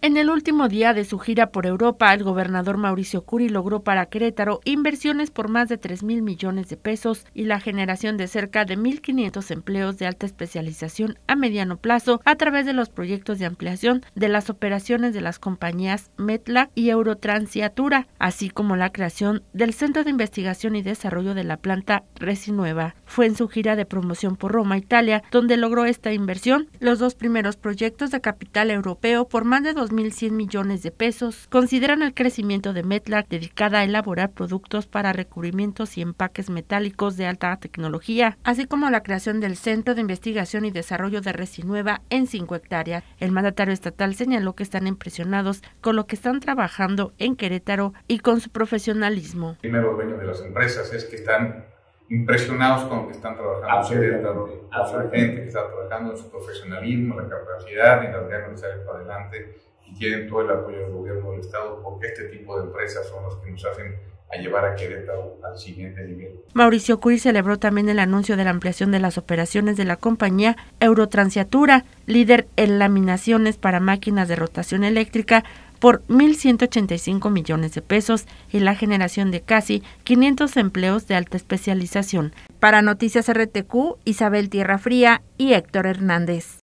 En el último día de su gira por Europa, el gobernador Mauricio Curi logró para Querétaro inversiones por más de 3 mil millones de pesos y la generación de cerca de 1.500 empleos de alta especialización a mediano plazo a través de los proyectos de ampliación de las operaciones de las compañías Metla y Eurotransiatura, así como la creación del Centro de Investigación y Desarrollo de la planta Resinueva. Fue en su gira de promoción por Roma, Italia, donde logró esta inversión, los dos primeros proyectos de capital europeo por más de mil cien millones de pesos, consideran el crecimiento de Metlar dedicada a elaborar productos para recubrimientos y empaques metálicos de alta tecnología, así como la creación del Centro de Investigación y Desarrollo de Resinueva en 5 hectáreas. El mandatario estatal señaló que están impresionados con lo que están trabajando en Querétaro y con su profesionalismo. El primero dueño de las empresas es que están impresionados con lo que están trabajando Absolutamente. Ah, la gente que ah, está trabajando en su profesionalismo, la capacidad y la ganas de salir para adelante y tienen todo el apoyo del gobierno del Estado porque este tipo de empresas son las que nos hacen llevar a Querétaro al siguiente nivel. Mauricio cuy celebró también el anuncio de la ampliación de las operaciones de la compañía Eurotransiatura, líder en laminaciones para máquinas de rotación eléctrica, por 1.185 millones de pesos y la generación de casi 500 empleos de alta especialización. Para Noticias RTQ, Isabel Tierra Fría y Héctor Hernández.